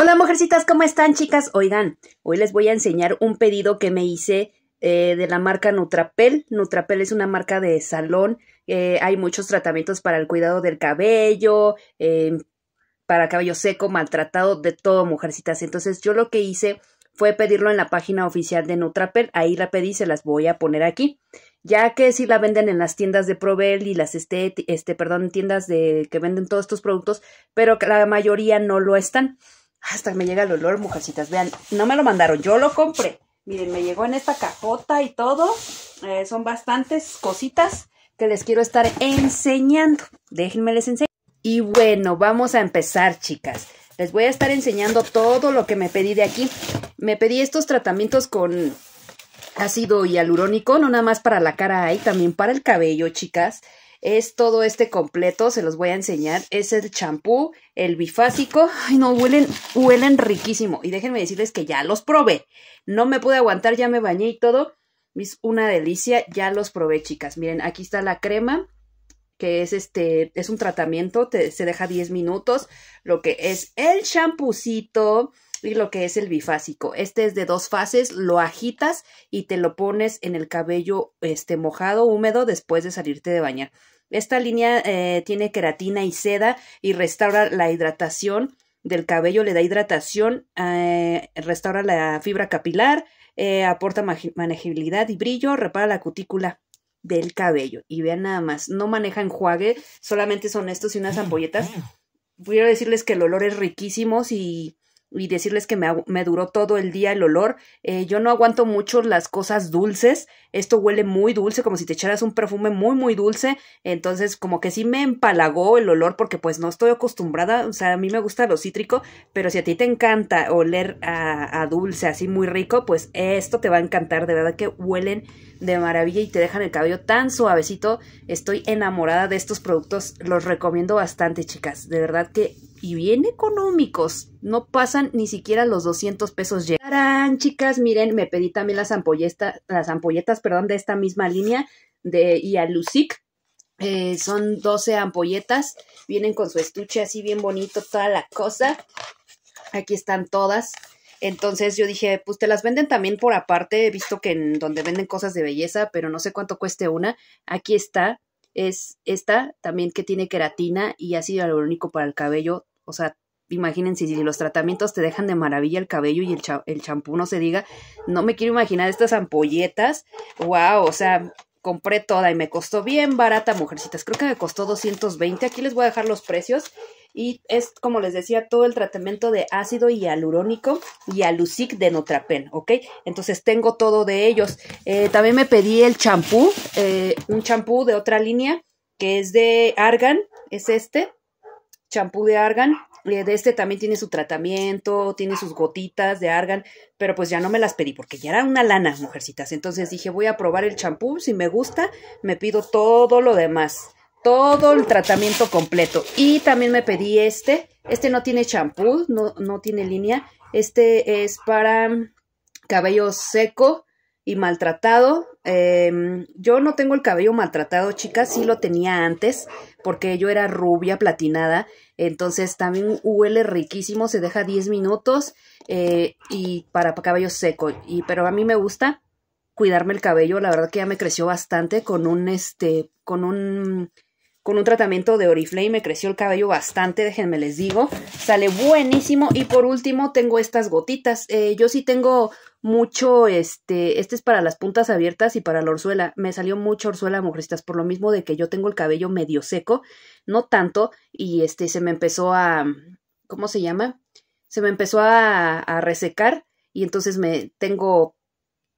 Hola mujercitas, ¿cómo están chicas? Oigan, hoy les voy a enseñar un pedido que me hice eh, de la marca Nutrapel. Nutrapel es una marca de salón. Eh, hay muchos tratamientos para el cuidado del cabello, em, para cabello seco, maltratado, de todo mujercitas. Entonces yo lo que hice fue pedirlo en la página oficial de Nutrapel. Ahí la pedí, se las voy a poner aquí. Ya que si la venden en las tiendas de Probel y las este, este, perdón, tiendas de que venden todos estos productos, pero la mayoría no lo están. Hasta me llega el olor, mujercitas. Vean, no me lo mandaron, yo lo compré. Miren, me llegó en esta cajota y todo. Eh, son bastantes cositas que les quiero estar enseñando. Déjenme les enseño. Y bueno, vamos a empezar, chicas. Les voy a estar enseñando todo lo que me pedí de aquí. Me pedí estos tratamientos con ácido hialurónico, no nada más para la cara, ahí también para el cabello, chicas es todo este completo, se los voy a enseñar. Es el champú, el bifásico. Ay, no, huelen, huelen riquísimo. Y déjenme decirles que ya los probé. No me pude aguantar, ya me bañé y todo. Es una delicia, ya los probé, chicas. Miren, aquí está la crema, que es este, es un tratamiento, te, se deja 10 minutos. Lo que es el champucito y lo que es el bifásico. Este es de dos fases, lo agitas y te lo pones en el cabello este, mojado, húmedo, después de salirte de bañar. Esta línea eh, tiene queratina y seda y restaura la hidratación del cabello, le da hidratación, eh, restaura la fibra capilar, eh, aporta manejabilidad y brillo, repara la cutícula del cabello. Y vean nada más, no maneja enjuague, solamente son estos y unas ampolletas. Quiero decirles que el olor es riquísimo, y y decirles que me, me duró todo el día el olor. Eh, yo no aguanto mucho las cosas dulces. Esto huele muy dulce, como si te echaras un perfume muy, muy dulce. Entonces, como que sí me empalagó el olor porque pues no estoy acostumbrada. O sea, a mí me gusta lo cítrico, pero si a ti te encanta oler a dulce así muy rico, pues esto te va a encantar. De verdad que huelen de maravilla y te dejan el cabello tan suavecito. Estoy enamorada de estos productos. Los recomiendo bastante, chicas. De verdad que y bien económicos. No pasan ni siquiera los 200 pesos. Llegarán, chicas, miren, me pedí también las ampolletas, las ampolletas, perdón, de esta misma línea de Ialusic. Eh, son 12 ampolletas, vienen con su estuche así bien bonito, toda la cosa. Aquí están todas. Entonces yo dije, pues te las venden también por aparte, he visto que en donde venden cosas de belleza, pero no sé cuánto cueste una. Aquí está, es esta también que tiene queratina y ácido hialurónico para el cabello. O sea, imagínense, si los tratamientos te dejan de maravilla el cabello y el champú, no se diga, no me quiero imaginar estas ampolletas. ¡Wow! O sea, compré toda y me costó bien barata, mujercitas. Creo que me costó 220. Aquí les voy a dejar los precios y es, como les decía, todo el tratamiento de ácido hialurónico y alucic de notrapen, ¿ok? Entonces tengo todo de ellos. Eh, también me pedí el champú, eh, un champú de otra línea que es de Argan, es este, champú de Argan. de este también tiene su tratamiento, tiene sus gotitas de argan, pero pues ya no me las pedí porque ya era una lana, mujercitas. Entonces dije, voy a probar el champú, si me gusta, me pido todo lo demás todo el tratamiento completo. Y también me pedí este. Este no tiene champú, no, no tiene línea. Este es para mm, cabello seco y maltratado. Em, yo no tengo el cabello maltratado, chicas, sí lo tenía antes porque yo era rubia platinada, entonces también huele riquísimo, se deja 10 minutos eh, y para cabello seco, y, pero a mí me gusta cuidarme el cabello, la verdad que ya me creció bastante con un, este, con un con un tratamiento de Oriflame me creció el cabello bastante, déjenme les digo. Sale buenísimo. Y por último tengo estas gotitas. Eh, yo sí tengo mucho, este, este es para las puntas abiertas y para la orzuela. Me salió mucho orzuela, mujercitas, por lo mismo de que yo tengo el cabello medio seco, no tanto, y este se me empezó a, ¿cómo se llama? Se me empezó a, a resecar y entonces me tengo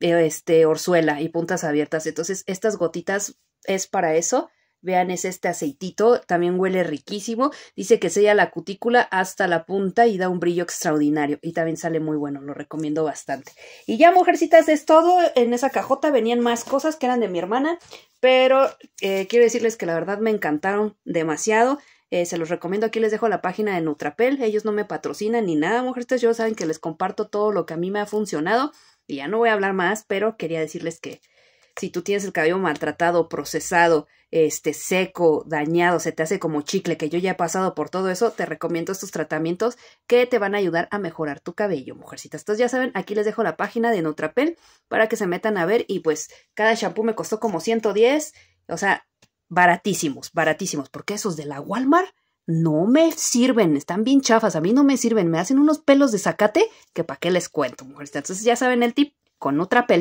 eh, este orzuela y puntas abiertas. Entonces estas gotitas es para eso Vean, es este aceitito, también huele riquísimo. Dice que sella la cutícula hasta la punta y da un brillo extraordinario. Y también sale muy bueno, lo recomiendo bastante. Y ya, mujercitas, es todo. En esa cajota venían más cosas que eran de mi hermana, pero eh, quiero decirles que la verdad me encantaron demasiado. Eh, se los recomiendo, aquí les dejo la página de Nutrapel, ellos no me patrocinan ni nada, mujercitas, yo saben que les comparto todo lo que a mí me ha funcionado y ya no voy a hablar más, pero quería decirles que, si tú tienes el cabello maltratado, procesado, este seco, dañado, se te hace como chicle, que yo ya he pasado por todo eso, te recomiendo estos tratamientos que te van a ayudar a mejorar tu cabello, mujercitas. Entonces ya saben, aquí les dejo la página de Nutrapel para que se metan a ver y pues cada shampoo me costó como 110, o sea, baratísimos, baratísimos, porque esos de la Walmart no me sirven, están bien chafas, a mí no me sirven, me hacen unos pelos de zacate que para qué les cuento, mujercitas. Entonces ya saben el tip con Nutrapel.